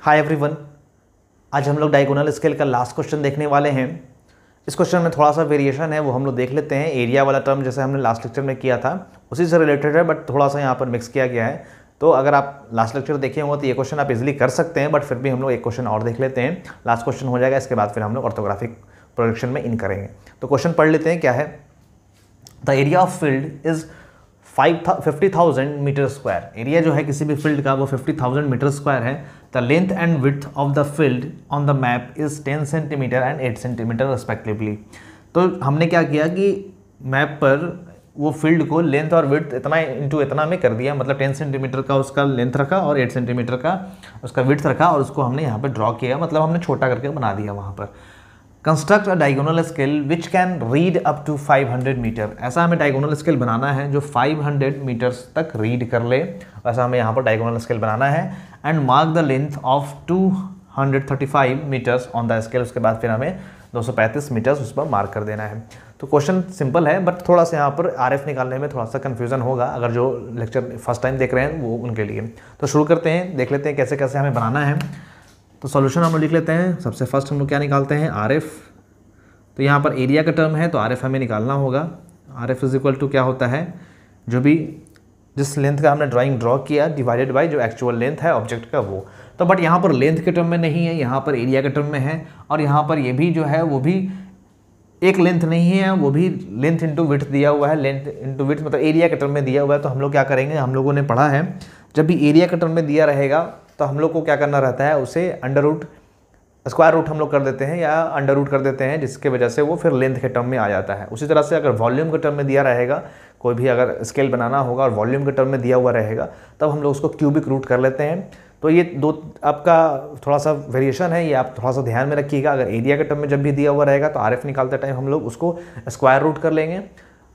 Hi everyone आज हम लोग डायगोनल स्केल का लास्ट क्वेश्चन देखने वाले हैं इस क्वेश्चन में थोड़ा सा वेरिएशन है वो हम लोग देख लेते हैं एरिया वाला टर्म जैसे हमने लास्ट लेक्चर में किया था उसी से रिलेटेड है बट थोड़ा सा यहाँ पर मिक्स किया गया है तो अगर आप लास्ट लेक्चर देखे होंगे तो ये क्वेश्चन आप इजिली कर सकते हैं बट फिर भी हम लोग एक क्वेश्चन और देख लेते हैं लास्ट क्वेश्चन हो जाएगा इसके बाद फिर हम लोग ऑर्थोग्राफिक प्रोडक्शन में इन करेंगे तो क्वेश्चन पढ़ लेते हैं क्या है the area of field is five fifty thousand metre square area जो है किसी भी फील्ड का वो फिफ्टी थाउजेंड मीटर स्क्वायर है The length and width of the field on the map is 10 centimetre and 8 centimetre respectively. तो हमने क्या किया कि मैप पर वो फील्ड को लेंथ और विथ इतना इंटू इतना में कर दिया मतलब 10 सेंटीमीटर का उसका लेंथ रखा और 8 सेंटीमीटर का उसका विथ रखा और उसको हमने यहाँ पर ड्रॉ किया मतलब हमने छोटा करके बना दिया वहाँ पर construct a diagonal scale which can read up to 500 metre ऐसा हमें डायगोनल स्केल बनाना है जो 500 मीटर्स तक रीड कर ले ऐसा हमें यहाँ पर डायगोनल स्केल बनाना है and mark the length of 235 metres on the scale उसके बाद फिर हमें 235 मीटर्स उस पर मार्क कर देना है तो क्वेश्चन सिंपल है बट थोड़ा सा यहाँ पर आर निकालने में थोड़ा सा कन्फ्यूज़न होगा अगर जो लेक्चर फर्स्ट टाइम देख रहे हैं वो उनके लिए तो शुरू करते हैं देख लेते हैं कैसे कैसे हमें बनाना है तो सॉल्यूशन हम लोग लिख लेते हैं सबसे फर्स्ट हम लोग क्या निकालते हैं आर तो यहाँ पर एरिया का टर्म है तो आर हमें निकालना होगा R F is equal to क्या होता है जो भी जिस लेंथ का हमने ड्राइंग ड्रॉ किया डिवाइडेड बाय जो एक्चुअल लेंथ है ऑब्जेक्ट का वो तो बट यहाँ पर लेंथ के टर्म में नहीं है यहाँ पर एरिया के टर्म में है और यहाँ पर ये भी जो है वो भी एक लेंथ नहीं है वो भी लेंथ इंटू विथ दिया हुआ है लेंथ इंटू विथ मतलब एरिया के टर्म में दिया हुआ है तो हम लोग क्या करेंगे हम लोगों ने पढ़ा है जब भी एरिया के टर्म में दिया रहेगा तो हम लोग को क्या करना रहता है उसे अंडर रूट स्क्वायर रूट हम लोग कर देते हैं या अंडर रूट कर देते हैं जिसके वजह से वो फिर लेंथ के टर्म में आ जाता है उसी तरह से अगर वॉल्यूम के टर्म में दिया रहेगा कोई भी अगर स्केल बनाना होगा और वॉल्यूम के टर्म में दिया हुआ रहेगा तब हम लोग उसको क्यूबिक रूट कर लेते हैं तो ये दो आपका थोड़ा सा वेरिएशन है ये आप थोड़ा सा ध्यान में रखिएगा अगर एरिया के टर्म में जब भी दिया हुआ रहेगा तो आर निकालते टाइम हम लोग उसको स्क्वायर रूट कर लेंगे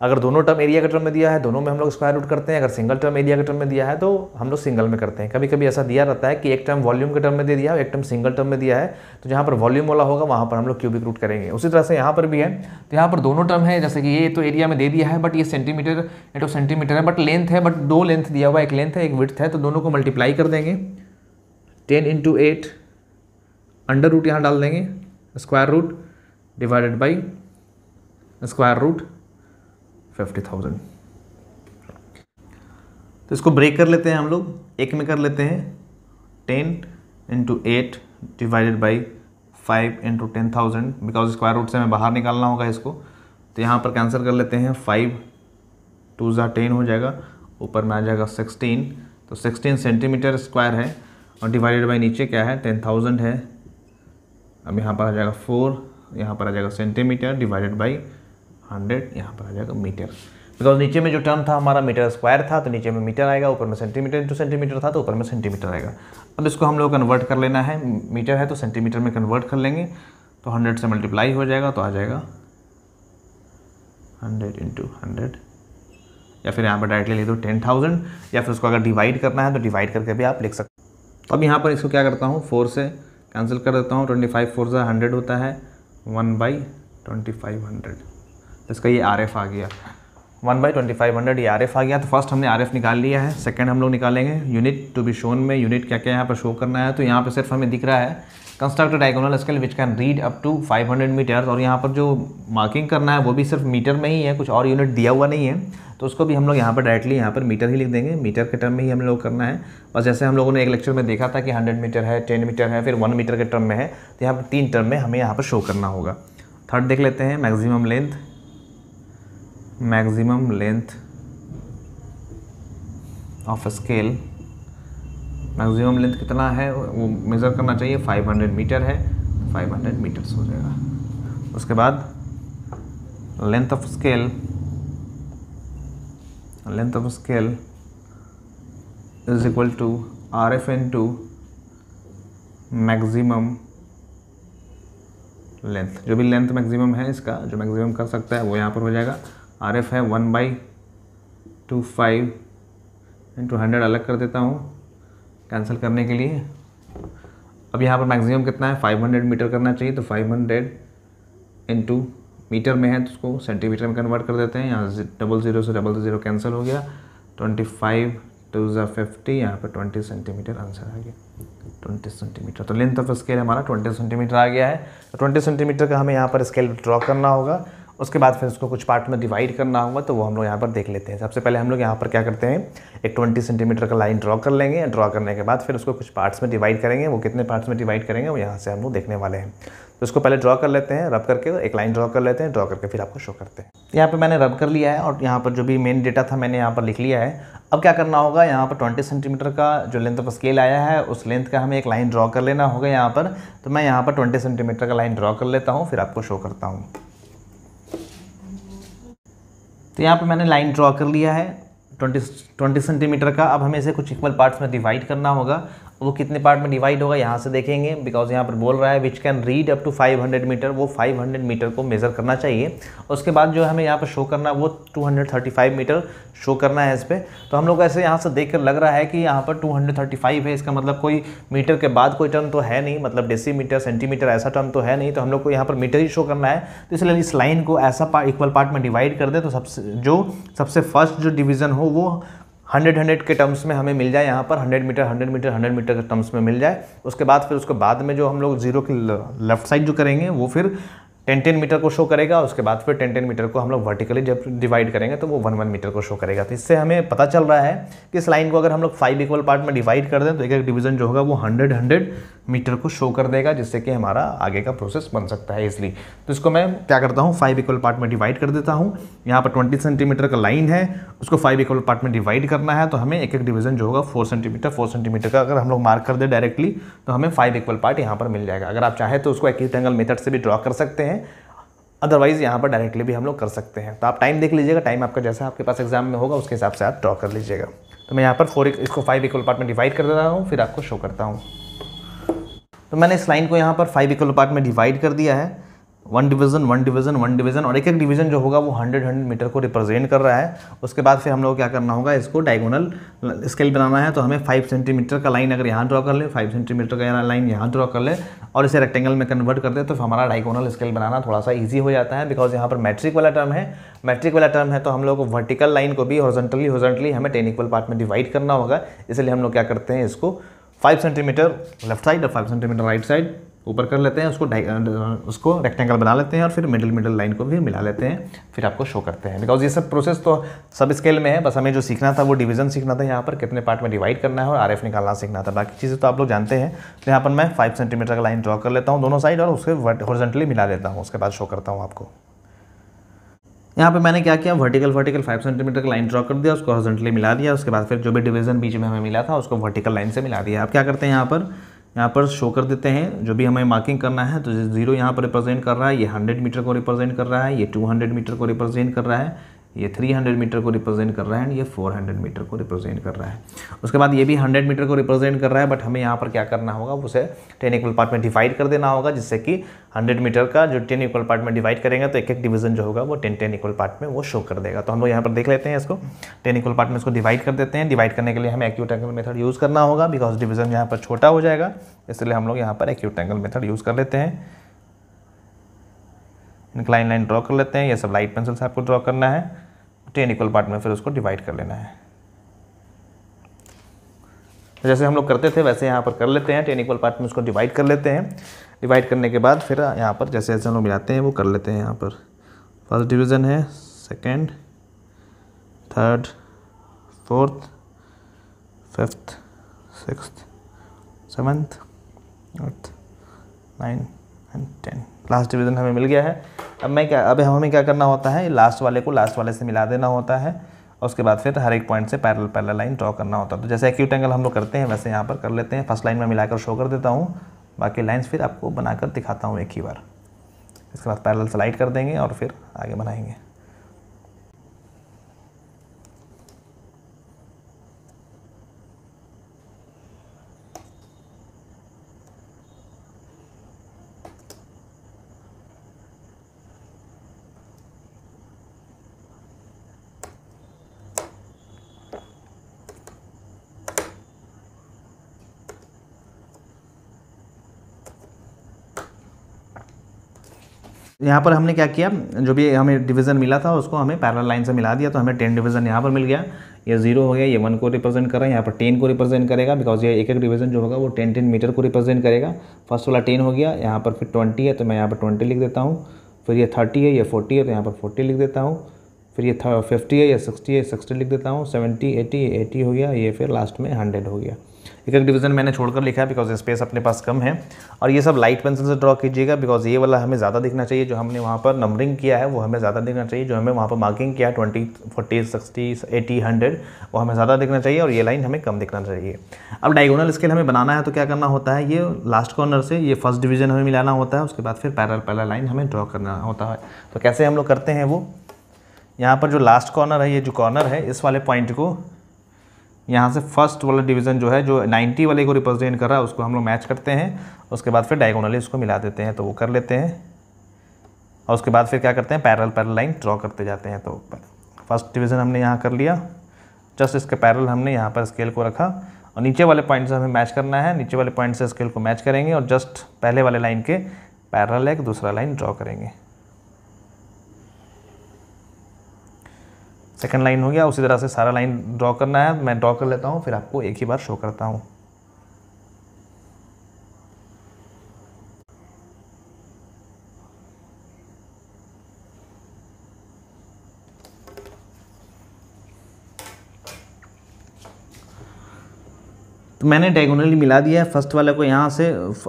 अगर दोनों टर्म एरिया के टर्म में दिया है दोनों में हम लोग स्क्वायर रूट करते हैं अगर सिंगल टर्म एरिया के टर्म में दिया है तो हम लोग सिंगल में करते हैं कभी कभी ऐसा दिया रहता है कि एक टर्म वॉल्यूम के टर्म में दे दिया है एक टर्म सिंगल टर्म में दिया है तो जहाँ पर वॉल्यूम वाला होगा वहाँ पर हम लोग क्यूबिक रूट करेंगे उसी तरह से यहाँ पर भी है तो यहाँ पर दोनों टर्म है जैसे कि ये तो एरिया में दे दिया है बट ये सेंटीमीटर एट ऑफ सेंटीमीटर है बट लेंथ है बट दो लेंथ दिया हुआ एक लेंथ है एक विथ है तो दोनों को मल्टीप्लाई कर देंगे ten into eight under root यहाँ डाल देंगे square root divided by square root fifty thousand तो इसको ब्रेक कर लेते हैं हम लोग एक में कर लेते हैं ten into eight divided by five into ten thousand because square root से हमें बाहर निकालना होगा इसको तो यहाँ पर कैंसिल कर लेते हैं फाइव टू ज़ा टेन हो जाएगा ऊपर में आ जाएगा सिक्सटीन तो सिक्सटीन सेंटीमीटर स्क्वायर है और डिवाइडेड बाई नीचे क्या है टेन थाउजेंड है अब यहाँ पर आ जाएगा फोर यहाँ पर आ जाएगा सेंटीमीटर डिवाइडेड बाई हंड्रेड यहाँ पर आ जाएगा मीटर बिकॉज नीचे में जो टर्म था हमारा मीटर स्क्वायर था तो नीचे में मीटर आएगा ऊपर में सेंटीमीटर इंटू सेंटीमीटर था तो ऊपर में सेंटीमीटर आएगा अब इसको हम लोग कन्वर्ट कर लेना है मीटर है तो सेंटीमीटर में कन्वर्ट कर लेंगे तो हंड्रेड से मल्टीप्लाई हो जाएगा तो आ जाएगा हंड्रेड इंटू हंड्रेड या फिर यहाँ पर डायरेक्टली ले दो टेन थाउजेंड या फिर उसको अगर डिवाइड करना है तो डिवाइड करके भी आप लिख सकते तो अब यहाँ पर इसको क्या करता हूँ फोर से कैंसिल कर देता हूँ ट्वेंटी फाइव फोर से हंड्रेड होता है one by twenty five hundred तो इसका ये आर एफ आ गया one by twenty five hundred ये आर एफ आ गया तो फर्स्ट हमने आर एफ निकाल लिया है सेकेंड हम लोग निकालेंगे यूनिट टू बी शोन में यूनिट क्या क्या यहाँ पर शो करना है तो यहाँ पर सिर्फ हमें दिख रहा है construct diagonal scale which can read up to 500 metre और यहाँ पर जो मार्किंग करना है वो भी सिर्फ मीटर में ही है कुछ और यूनिट दिया हुआ नहीं है तो उसको भी हम लोग यहाँ पर डायरेक्टली यहाँ पर मीटर ही लिख देंगे मीटर के टर्म में ही हम लोग करना है बस जैसे हम लोगों ने एक लेक्चर में देखा था कि हंड्रेड मीटर है टेन मीटर है फिर वन मीटर के टर्म में है तो यहाँ पर तीन टर्म में हमें यहाँ पर शो करना होगा थर्ड देख लेते हैं maximum length maximum length of scale maximum length कितना है वो मेज़र करना चाहिए 500 मीटर है 500 मीटर्स हो जाएगा उसके बाद length of scale length of scale is equal to R F N to maximum length जो भी लेंथ मैक्सिमम है इसका जो मैक्सिमम कर सकता है वो यहाँ पर हो जाएगा आर एफ है one by two five into hundred अलग कर देता हूँ कैंसिल करने के लिए अब यहाँ पर मैक्सिमम कितना है 500 मीटर करना चाहिए तो 500 हंड्रेड इंटू मीटर में है तो उसको सेंटीमीटर में कन्वर्ट कर देते हैं यहाँ डबल ज़ीरो से डबल ज़ीरो कैंसिल हो गया ट्वेंटी फाइव टू ज़ा फिफ्टी यहाँ पर ट्वेंटी सेंटीमीटर आंसर आ गया ट्वेंटी सेंटीमीटर तो लेंथ ऑफ स्केल हमारा ट्वेंटी सेंटीमीटर आ गया है तो ट्वेंटी सेंटीमीटर का हमें यहाँ पर स्केल ड्रॉ करना होगा उसके बाद फिर उसको कुछ पार्ट में डिवाइड करना होगा तो वो हम लोग यहाँ पर देख लेते हैं सबसे पहले हम लोग यहाँ पर क्या करते हैं एक 20 सेंटीमीटर का लाइन ड्रॉ कर लेंगे ड्रॉ करने के बाद फिर उसको कुछ पार्ट्स में डिवाइड करेंगे वो कितने पार्ट्स में डिवाइड करेंगे वो यहाँ से हम लोग देखने वाले हैं तो उसको पहले ड्रॉ कर लेते हैं रब करके एक लाइन ड्रॉ कर लेते हैं ड्रॉ करके फिर आपको शो करते हैं यहाँ पर मैंने रब कर लिया है और यहाँ पर जो भी मेन डेटा था मैंने यहाँ पर लिख लिया है अब क्या करना होगा यहाँ पर 20 सेंटीमीटर का जो लेंथ ऑफ स्केल आया है उस लेंथ का हमें एक लाइन ड्रॉ कर लेना होगा यहाँ पर तो मैं यहाँ पर 20 सेंटीमीटर का लाइन ड्रॉ कर लेता हूँ फिर आपको शो करता हूँ तो यहाँ पे मैंने लाइन ड्रॉ कर लिया है 20 20 सेंटीमीटर का अब हमें इसे कुछ इक्वल पार्ट्स में डिवाइड करना होगा वो कितने पार्ट में डिवाइड होगा यहाँ से देखेंगे बिकॉज यहाँ पर बोल रहा है which can read up to 500 metre वो 500 मीटर को मेज़र करना चाहिए उसके बाद जो हमें यहाँ पर शो करना है वो 235 मीटर शो करना है इस पर तो हम लोग ऐसे यहाँ से देख कर लग रहा है कि यहाँ पर 235 है इसका मतलब कोई मीटर के बाद कोई टर्म तो है नहीं मतलब मीटर सेंटीमीटर ऐसा टर्म तो है नहीं तो हम लोग को यहाँ पर मीटर ही शो करना है तो इसलिए इस लाइन को ऐसा इक्वल पार्ट में डिवाइड कर दें तो सबसे जो सबसे फर्स्ट जो डिवीज़न हो वो हंड्रेड हंड्रेड के टर्म्स में हमें मिल जाए यहाँ पर hundred metre hundred metre hundred metre के टर्म्स में मिल जाए उसके बाद फिर उसके बाद में जो हम लोग जीरो की लेफ्ट साइड जो करेंगे वो फिर टेन टेन मीटर को शो करेगा उसके बाद फिर टेन टेन मीटर को हम लोग वर्टिकली जब डिवाइड करेंगे तो वो वन वन मीटर को शो करेगा तो इससे हमें पता चल रहा है कि इस लाइन को अगर हम लोग फाइव इक्वल पार्ट में डिवाइड कर दें तो एक एक डिवीजन जो होगा वो हंड्रेड हंड्रेड मीटर को शो कर देगा जिससे कि हमारा आगे का प्रोसेस बन सकता है इसलिए तो इसको मैं क्या करता हूँ फाइव इक्वल पार्ट में डिवाइड कर देता हूँ यहाँ पर ट्वेंटी सेंटीमीटर का लाइन है उसको फाइव इक्वल पार्ट में डिवाइड करना है तो हमें एक एक डिवीजन जो होगा फोर सेंटीमीटर फोर सेंटीमीटर का अगर हम लोग मार्क कर दे डायरेक्टली तो हमें फाइव इक्वल पार्ट यहाँ पर मिल जाएगा अगर आप चाहें तो उसको एंगल मेथड से भी ड्रॉ कर सकते हैं अदरवाइज़ यहाँ पर डायरेक्टली भी हम लोग कर सकते हैं तो आप टाइम देख लीजिएगा टाइम आपका जैसा आपके पास एग्जाम में होगा उसके हिसाब से आप ड्रॉ कर लीजिएगा तो मैं यहाँ पर फोर इसको फाइव इक्वल पार्ट में डिवाइड कर देता रहा हूँ फिर आपको शो करता हूँ तो मैंने इस लाइन को यहाँ पर फाइव इक्वल पार्ट में डिवाइड कर दिया है one division one division one division और एक एक डिवीज़न जो होगा वो हंड्रेड हंड्रेड मीटर को रिप्रेजेंट कर रहा है उसके बाद फिर हम लोग क्या करना होगा इसको डायगोनल स्केल बनाना है तो हमें फाइव सेंटीमीटर का लाइन अगर यहाँ ड्रॉ कर ले फाइव सेंटीमीटर का लाइन यहाँ ड्रॉ कर ले और इसे रेक्टेंगल में कन्वर्ट कर दे तो हमारा डायगोनल स्केल बनाना थोड़ा सा ईजी हो जाता है बिकॉज यहाँ पर मैट्रिक वाला टर्म है मैट्रिक वाला टर्म है तो हम लोग को वर्टिकल लाइन को भी हॉर्जेंटली हॉर्जेंटली हमें टेन इक्वल पार्ट में डिवाइड करना होगा इसलिए हम लोग क्या करते हैं इसको फाइव सेंटीमीटर लेफ्ट साइड और फाइव सेंटीमीटर राइट साइड ऊपर कर लेते हैं उसको उसको रेक्टेंगल बना लेते हैं और फिर मिडिल मिडिल लाइन को भी मिला लेते हैं फिर आपको शो करते हैं बिकॉज ये सब प्रोसेस तो सब स्केल में है बस हमें जो सीखना था वो डिवीजन सीखना था यहाँ पर कितने पार्ट में डिवाइड करना है और आर निकालना सीखना था बाकी चीज़ें तो आप लोग जानते हैं तो यहाँ पर मैं फाइव सेंटीमीटर का लाइन ड्रॉ कर लेता हूँ दोनों साइड और उसके वर्ट मिला लेता हूँ उसके बाद शो करता हूँ आपको यहाँ पे मैंने क्या किया वर्टिकल वर्टिकल फाइव सेंटीमीटर का लाइन ड्रॉ कर दिया उसको हॉर्जेंटली मिला दिया उसके बाद फिर जो भी डिवीजन बीच में हमें मिला था उसको वर्टिकल लाइन से मिला दिया अब क्या करते हैं यहाँ पर यहाँ पर शो कर देते हैं जो भी हमें मार्किंग करना है तो जीरो यहाँ पर रिप्रेजेंट कर रहा है ये हंड्रेड मीटर को रिप्रेजेंट कर रहा है ये टू हंड्रेड मीटर को रिप्रेजेंट कर रहा है ये 300 मीटर को रिप्रेजेंट कर रहा है एंड ये 400 मीटर को रिप्रेजेंट कर रहा है उसके बाद ये भी 100 मीटर को रिप्रेजेंट कर रहा है बट हमें यहाँ पर क्या करना होगा उसे 10 इक्वल पार्ट में डिवाइड कर देना होगा जिससे कि 100 मीटर का जो 10 इक्वल पार्ट में डिवाइड करेंगे तो एक एक डिवीजन जो होगा वो 10 टेन इक्वल पार्ट में वो शो कर देगा तो हम लोग यहाँ पर देख लेते हैं इसको टेन इक्वल पार्ट में इसको डिवाइड कर देते हैं डिवाइड करने के लिए हमें एक्यूट एंगल मेथड यूज़ करना होगा बिकॉज डिवीजन यहाँ पर छोटा हो जाएगा इसलिए हम लोग यहाँ पर एक्यूट एंगल मेथड यूज़ कर लेते हैं इंक्लाइन लाइन ड्रॉ कर लेते हैं ये सब लाइट पेंसिल से आपको ड्रॉ करना है टेन इक्वल पार्ट में फिर उसको डिवाइड कर लेना है तो जैसे हम लोग करते थे वैसे यहाँ पर कर लेते हैं टेन इक्वल पार्ट में उसको डिवाइड कर लेते हैं डिवाइड करने के बाद फिर यहाँ पर जैसे जैसे हम लोग मिलाते हैं वो कर लेते हैं यहाँ पर फर्स्ट डिवीज़न है second third fourth fifth six seventh eighth nine and ten last division हमें मिल गया है अब मैं क्या अब हमें क्या करना होता है लास्ट वाले को लास्ट वाले से मिला देना होता है और उसके बाद फिर हर एक पॉइंट से पैरल पैरल लाइन ड्रॉ करना होता है तो जैसे एक्यूट एंगल हम लोग करते हैं वैसे यहाँ पर कर लेते हैं फर्स्ट लाइन में मिलाकर शो कर देता हूँ बाकी लाइन्स फिर आपको बनाकर दिखाता हूँ एक ही बार इसके बाद पैरल स्लाइड कर देंगे और फिर आगे बनाएंगे यहाँ पर हमने क्या किया जो भी हमें डिवीज़न मिला था उसको हमें पैरल लाइन से मिला दिया तो हमें टेन डिवीज़न यहाँ पर मिल गया ये जीरो हो गया ये वन को रिप्रेजेंट कर रहा है यहाँ पर टेन को रिप्रेजेंट करेगा बिकॉज ये एक एक डिवीज़न जो होगा वो टेन टेन मीटर को रिप्रेजेंट करेगा फर्स्ट वाला टेन हो गया यहाँ पर फिर ट्वेंटी है तो मैं यहाँ पर ट्वेंटी लिख देता हूँ फिर ये थर्टी है ये फोर्टी है तो यहाँ पर फोर्टी लिख देता हूँ फिर ये फिफ्टी है या सिक्सटी है सिक्सटी लिख देता हूँ सेवेंटी एटी एटी हो गया ये फिर लास्ट में हंड्रेड हो गया एक एक डिवीज़न मैंने छोड़कर लिखा है बिकॉज स्पेस अपने पास कम है और ये सब लाइट पेंसिल से ड्रॉ कीजिएगा बिकॉज ये वाला हमें ज़्यादा दिखना चाहिए जो हमने वहाँ पर नंबरिंग किया है वो हमें ज़्यादा दिखना चाहिए जो हमें वहाँ पर मार्किंग किया है twenty forty sixty eighty hundred वो हमें ज़्यादा दिखना चाहिए और ये लाइन हमें कम दिखना चाहिए अब डायगोनल स्केल हमें बनाना है तो क्या करना होता है ये लास्ट कॉर्नर से ये फर्स्ट डिवीज़न हमें मिलाना होता है उसके बाद फिर पैरल पैरल लाइन हमें ड्रॉ करना होता है तो कैसे हम लोग करते हैं वो यहाँ पर जो लास्ट कॉर्नर है ये जो कॉर्नर है इस वाले पॉइंट को यहाँ से फर्स्ट वाला डिवीज़न जो है जो 90 वाले को रिप्रेजेंट कर रहा है उसको हम लोग मैच करते हैं उसके बाद फिर डायगोनली उसको मिला देते हैं तो वो कर लेते हैं और उसके बाद फिर क्या करते हैं पैरल पैरल लाइन ड्रॉ करते जाते हैं तो फर्स्ट डिवीज़न हमने यहाँ कर लिया जस्ट इसके पैरल हमने यहाँ पर स्केल को रखा और नीचे वाले पॉइंट से हमें मैच करना है नीचे वाले पॉइंट से स्केल को मैच करेंगे और जस्ट पहले वाले लाइन के पैरल एक दूसरा लाइन ड्रॉ करेंगे सेकंड लाइन हो गया उसी तरह से सारा लाइन ड्रॉ करना है मैं ड्रॉ कर लेता हूँ फिर आपको एक ही बार शो करता हूँ तो मैंने डायगोनली मिला दिया है फर्स्ट वाले को यहाँ से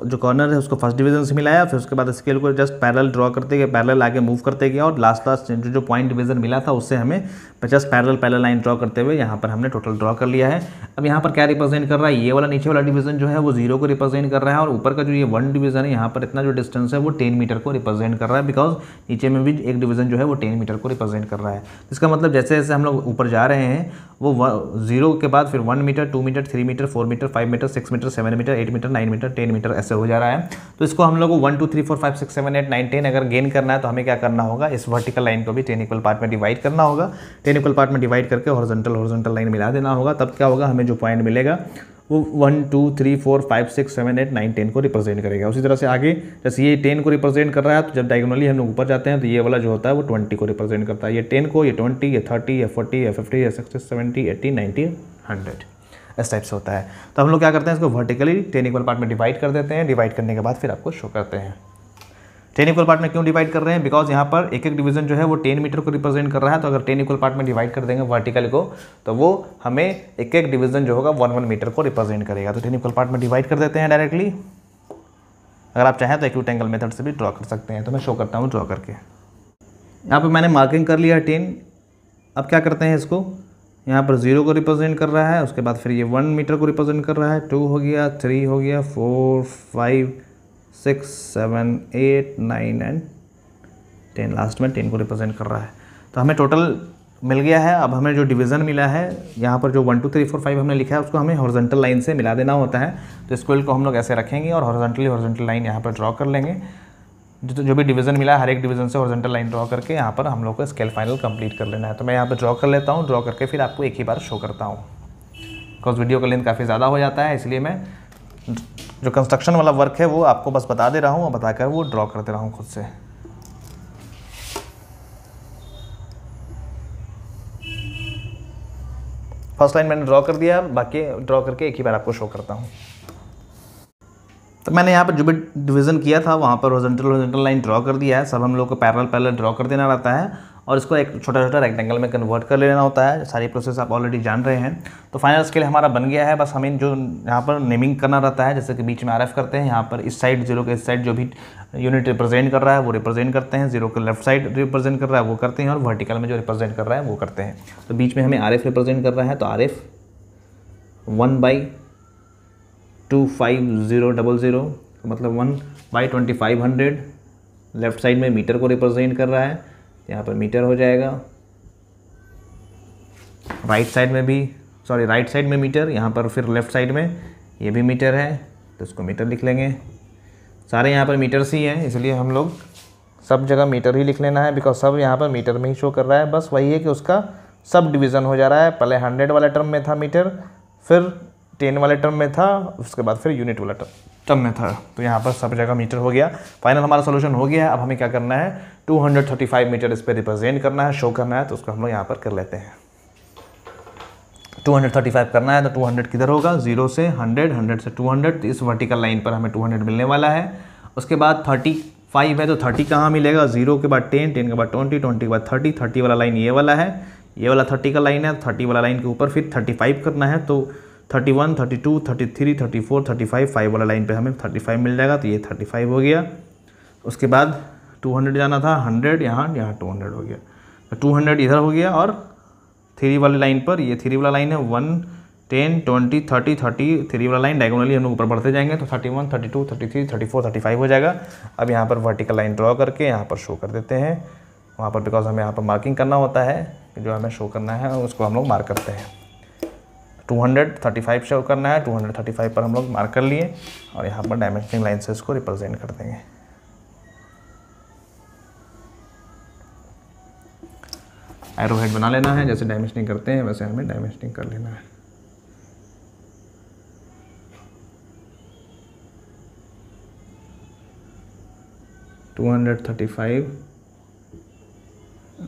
जो कॉर्नर है उसको फर्स्ट डिवीजन से मिलाया फिर उसके बाद स्केल को जस्ट पैरल ड्रॉ करते गए पैरल आगे मूव करते गए और लास्ट लास्ट जो जो पॉइंट डिवीजन मिला था उससे हमें पचास पैरल पैरल लाइन ड्रॉ करते हुए यहाँ पर हमने टोटल ड्रॉ कर लिया है अब यहाँ पर क्या रिप्रेजेंट कर रहा है ये वाला नीचे वाला डिवीजन जो है वो जीरो को रिप्रेजेंट कर रहा है और ऊपर का जो ये वन डिवीजन है यहाँ पर इतना जो डिस्टेंस है वो टेन मीटर को रिप्रेजेंट कर रहा है बिकॉज नीचे में भी एक डिवीजन जो है वो टेन मीटर को रिप्रेजेंट कर रहा है इसका मतलब जैसे जैसे हम लोग ऊपर जा रहे हैं वो जीरो के बाद फिर one metre two metre three metre four metre metre five metre six metre seven metre eight metre nine metre ten metre ऐसे हो जा रहा है तो इसको हम लोग one two three four five six seven eight nine ten अगर गेन करना है तो हमें क्या करना होगा इस वर्टिकल लाइन को भी टेन इक्वल पार्ट में डिवाइड करना होगा टेन इक्वल पार्ट में डिवाइड करके हॉर्जेंटल हॉर्जेंटल लाइन मिला देना होगा तब क्या होगा हमें जो पॉइंट मिलेगा वो one two three four five six seven eight nine ten को रिप्रेजेंट करेगा उसी तरह से आगे जैसे ये टेन को रिप्रेजेंट कर रहा है तो जब डायगोनली हम लोग ऊपर जाते हैं तो ये वाला जो होता है वो ट्वेंटी को रिप्रेजेंट करता है ये टेन को ये ट्वेंटी ये थर्टी ये फोर्टी ये फिफ्टी ये sixty seventy eighty ninety hundred इस टाइप से होता है तो हम लोग क्या करते हैं इसको वर्टिकली टेन इक्वल पार्ट में डिवाइड कर देते हैं डिवाइड करने के बाद फिर आपको शो करते हैं टेन इक्वल पार्ट में क्यों डिवाइड कर रहे हैं बिकॉज यहाँ पर एक एक डिवीजन जो है वो टेन मीटर को रिप्रेजेंट कर रहा है तो अगर टेन इक्वल पार्ट में डिवाइड कर देंगे वर्टिकल को तो वो हमें एक एक डिवीजन जो होगा वन वन मीटर को रिप्रेजेंट करेगा तो टेन इक्वल पार्ट में डिवाइड कर देते हैं डायरेक्टली अगर आप चाहें तो एक्यूट एंगल मेथड से भी ड्रॉ कर सकते हैं तो मैं शो करता हूँ ड्रॉ करके यहाँ पर मैंने मार्किंग कर लिया टेन अब क्या करते हैं इसको यहाँ पर जीरो को रिप्रेजेंट कर रहा है उसके बाद फिर ये वन मीटर को रिप्रेजेंट कर रहा है टू हो गया थ्री हो गया four five six seven eight nine and ten last में टेन को रिप्रेजेंट कर रहा है तो हमें टोटल मिल गया है अब हमें जो डिवीज़न मिला है यहाँ पर जो one two three four five हमने लिखा है उसको हमें हॉर्जेंटल लाइन से मिला देना होता है तो स्क्वेल को हम लोग ऐसे रखेंगे और हॉर्जेंटली हॉर्जेंटल लाइन यहाँ पर ड्रॉ कर लेंगे जो तो, जो भी डिवीज़न मिला हर एक डिवीज़न से ओरिजेंटल लाइन ड्रॉ करके यहाँ पर हम लोग को स्केल फाइनल कंप्लीट कर लेना है तो मैं यहाँ पर ड्रॉ कर लेता हूँ ड्रॉ करके फिर आपको एक ही बार शो करता हूँ बिकॉज वीडियो का लेंथ काफ़ी ज़्यादा हो जाता है इसलिए मैं जो कंस्ट्रक्शन वाला वर्क है वो आपको बस बता दे रहा हूँ और बताकर वो ड्रॉ कर दे रहा हूँ खुद से फर्स्ट लाइन मैंने ड्रॉ कर दिया बाकी ड्रॉ करके एक ही बार आपको शो करता हूँ तो मैंने यहाँ पर जो भी डिवीज़न किया था वहाँ पर रोजेंटल हॉजेंटल लाइन ड्रॉ कर दिया है सब हम लोग को पैरल पैरल ड्रॉ कर देना रहता है और इसको एक छोटा छोटा रेक्टेंगल में कन्वर्ट कर लेना होता है सारी प्रोसेस आप ऑलरेडी जान रहे हैं तो फाइनल स्केल हमारा बन गया है बस हमें जो यहाँ पर नेमिंग करना रहता है जैसे कि बीच में आर करते हैं यहाँ पर इस साइड जीरो के इस साइड जो भी यूनिट रिप्रेजेंट कर रहा है वो रिप्रेजेंट करते हैं जीरो के लेफ्ट साइड रिप्रेजेंट कर रहा है वो करते हैं और वर्टिकल में जो रिप्रेजेंट कर रहा है वो करते हैं तो बीच में हमें आर रिप्रेजेंट कर रहा है तो R F one by two five zero double zero मतलब one by twenty five hundred left side में मीटर को रिप्रेजेंट कर रहा है यहाँ पर मीटर हो जाएगा राइट साइड में भी सॉरी राइट साइड में मीटर यहाँ पर फिर लेफ्ट साइड में ये भी मीटर है तो इसको मीटर लिख लेंगे सारे यहाँ पर मीटर्स ही हैं इसलिए हम लोग सब जगह मीटर ही लिख लेना है बिकॉज सब यहाँ पर मीटर में ही शो कर रहा है बस वही है कि उसका सब डिवीज़न हो जा रहा है पहले हंड्रेड वाला टर्म में था मीटर फिर टेन वाले टर्म में था उसके बाद फिर यूनिट वाला टर्म टर्म में था तो यहाँ पर सब जगह मीटर हो गया फाइनल हमारा सोल्यूशन हो गया अब हमें क्या करना है 235 मीटर इस पर रिप्रेजेंट करना है शो करना है तो उसको हम लोग यहाँ पर कर लेते हैं 235 करना है तो 200 किधर होगा जीरो से 100 100 से 200 तो इस वर्टिकल लाइन पर हमें 200 मिलने वाला है उसके बाद 35 है तो 30 कहाँ मिलेगा जीरो के बाद 10 10 के बाद 20 20 के बाद 30 30 वाला लाइन ये वाला है ये वाला 30 का लाइन है 30 वाला लाइन के ऊपर फिर 35 करना है तो thirty one thirty two thirty three thirty four thirty five five वाला लाइन पे हमें थर्टी फाइव मिल जाएगा तो ये थर्टी फाइव हो गया उसके बाद टू हंड्रेड जाना था हंड्रेड यहाँ यहाँ टू हंड्रेड हो गया तो टू हंड्रेड इधर हो गया और थ्री वाली लाइन पर ये थ्री वाला लाइन है one ten twenty thirty thirty three वाला लाइन डायगोनली हम लोग ऊपर बढ़ते जाएंगे तो thirty one thirty two thirty three thirty four thirty five हो जाएगा अब यहाँ पर वर्टिकल लाइन ड्रॉ करके यहाँ पर शो कर देते हैं वहाँ पर बिकॉज हमें यहाँ पर मार्किंग करना होता है जो हमें शो करना है उसको हम लोग मार्क करते हैं 235 शो करना है 235 पर हम लोग मार्क कर लिए और यहाँ पर डायमेंशनिंग लाइन से इसको रिप्रेजेंट कर देंगे एरो हेड बना लेना है जैसे डायमेंशनिंग करते हैं वैसे हमें डायमेंशनिंग कर लेना है two hundred thirty five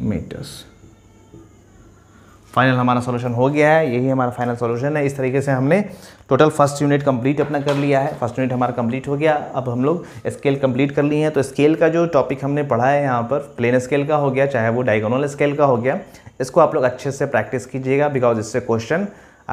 metres final हमारा सोल्यूशन हो गया है यही हमारा फाइनल सोल्यूशन है इस तरीके से हमने टोटल फर्स्ट यूनिट कंप्लीट अपना कर लिया है फर्स्ट यूनिट हमारा कंप्लीट हो गया अब हम लोग स्केल कंप्लीट कर लिए हैं तो स्केल का जो टॉपिक हमने पढ़ा है यहाँ पर प्लेन स्केल का हो गया चाहे वो डायगोनल स्केल का हो गया इसको आप लोग अच्छे से प्रैक्टिस कीजिएगा बिकॉज इससे क्वेश्चन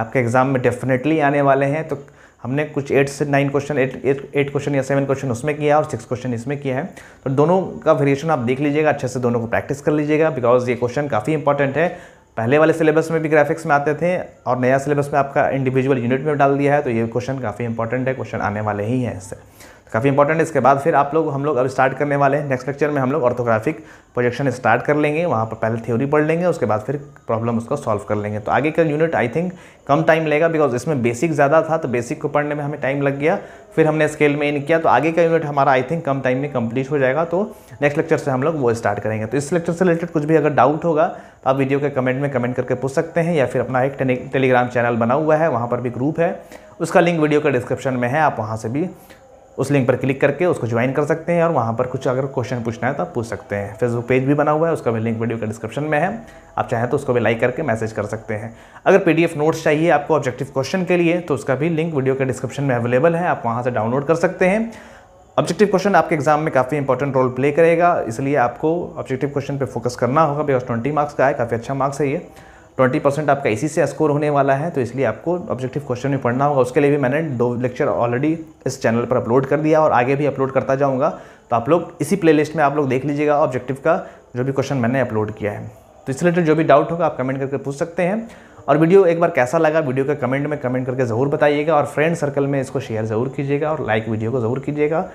आपके एग्ज़ाम में डेफिनेटली आने वाले हैं तो हमने कुछ एट से nine question eight eight question या सेवन क्वेश्चन उसमें किया और सिक्स क्वेश्चन इसमें किया है तो दोनों का वेरिएशन आप देख लीजिएगा अच्छे से दोनों को प्रैक्टिस कर लीजिएगा बिकॉज ये क्वेश्चन काफ़ी इंपॉर्टेंट है पहले वाले सिलेबस में भी ग्राफिक्स में आते थे और नया सिलेबस में आपका इंडिविजुअल यूनिट में डाल दिया है तो ये क्वेश्चन काफ़ी इंपॉर्टेंट है क्वेश्चन आने वाले ही हैं इससे काफ़ी इंपॉर्टेंट है इसके बाद फिर आप लोग हम लोग अब स्टार्ट करने वाले हैं नेक्स्ट लेक्चर में हम लोग ऑर्थोग्राफिक प्रोजेक्शन स्टार्ट कर लेंगे वहाँ पर पहले थ्योरी पढ़ लेंगे उसके बाद फिर प्रॉब्लम उसको सॉल्व कर लेंगे तो आगे का यूनिट आई थिंक कम टाइम लेगा बिकॉज इसमें बेसिक ज़्यादा था तो बेसिक को पढ़ने में हमें टाइम लग गया फिर हमने स्केल में इन किया तो आगे का यूनिट हमारा आई थिंक कम टाइम में कंप्लीट हो जाएगा तो नेक्स्ट लेक्चर से हम लोग वो स्टार्ट करेंगे तो इस लेक्चर से रिलेटेड कुछ भी अगर डाउट होगा तो आप वीडियो के कमेंट में कमेंट करके पूछ सकते हैं या फिर अपना एक टेलीग्राम चैनल बना हुआ है वहाँ पर भी ग्रुप है उसका लिंक वीडियो का डिस्क्रिप्शन में है आप वहाँ से भी उस लिंक पर क्लिक करके उसको ज्वाइन कर सकते हैं और वहाँ पर कुछ अगर क्वेश्चन पूछना है तो आप पूछ सकते हैं फेसबुक पेज भी बना हुआ है उसका भी लिंक वीडियो का डिस्क्रिप्शन में है आप चाहें तो उसको भी लाइक करके मैसेज कर सकते हैं अगर पीडीएफ नोट्स चाहिए आपको ऑब्जेक्टिव क्वेश्चन के लिए तो उसका भी लिंक वीडियो के डिस्क्रिप्शन में अवेलेबल है आप वहाँ से डाउनलोड कर सकते हैं ऑब्जेक्टिव क्वेश्चन आपके एग्जाम में काफ़ी इंपॉर्टेंट रोल प्ले करेगा इसलिए आपको ऑब्जेक्टिव क्वेश्चन पर फोकस करना होगा बिकॉज ट्वेंटी मार्क्स का है काफ़ी अच्छा मार्क्स है ये ट्वेंटी परसेंट आपका इसी से स्कोर होने वाला है तो इसलिए आपको ऑब्जेक्टिव क्वेश्चन में पढ़ना होगा उसके लिए भी मैंने दो लेक्चर ऑलरेडी इस चैनल पर अपलोड कर दिया और आगे भी अपलोड करता जाऊँगा तो आप लोग इसी प्ले में आप लोग देख लीजिएगा ऑब्जेक्टिव का जो भी क्वेश्चन मैंने अपलोड किया है तो इस रिलेटेड जो भी डाउट होगा आप कमेंट करके पूछ सकते हैं और वीडियो एक बार कैसा लगा वीडियो के कमेंट में कमेंट करके ज़रूर बताइएगा और फ्रेंड सर्कल में इसको शेयर ज़रूर कीजिएगा और लाइक वीडियो को ज़रूर कीजिएगा